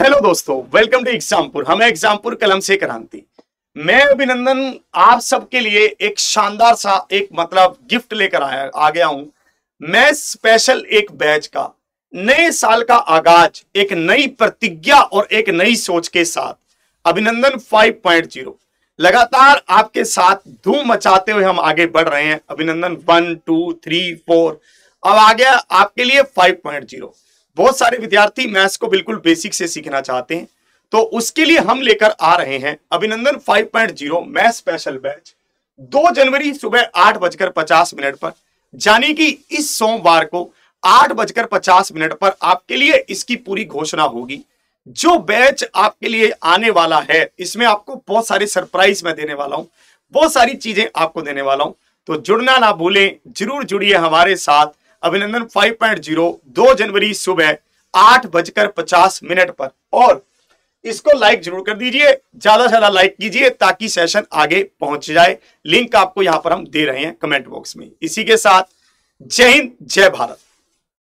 hello दोस्तों welcome to Exampur हमें एग्जामपुर कलम से क्रांति मैं अभिनंदन आप सबके लिए एक शानदार सा एक मतलब गिफ्ट लेकर आया आ गया हूं मैं स्पेशल एक बैच का नए साल का आगाज एक नई प्रतिज्ञा और एक नई सोच के साथ अभिनंदन 5.0 लगातार आपके साथ धूम मचाते हुए हम आगे बढ़ रहे हैं अभिनंदन वन टू थ्री फोर अब आ गया आपके लिए फाइव बहुत सारे विद्यार्थी मैथ्स को बिल्कुल बेसिक से सीखना चाहते हैं तो उसके लिए हम लेकर आ रहे हैं अभिनंदन 5.0 मैथ स्पेशल बैच 2 जनवरी सुबह आठ बजकर पचास मिनट पर यानी कि इस सोमवार को आठ बजकर पचास मिनट पर आपके लिए इसकी पूरी घोषणा होगी जो बैच आपके लिए आने वाला है इसमें आपको बहुत सारे सरप्राइज मैं देने वाला हूं बहुत सारी चीजें आपको देने वाला हूं तो जुड़ना ना भूलें जरूर जुड़िए हमारे साथ अभिनंदन 5.0 2 जनवरी सुबह आठ बजकर पचास मिनट पर और इसको लाइक जरूर कर दीजिए ज्यादा से ज्यादा लाइक कीजिए ताकि सेशन आगे पहुंच जाए लिंक आपको यहां पर हम दे रहे हैं कमेंट बॉक्स में इसी के साथ जय हिंद जय भारत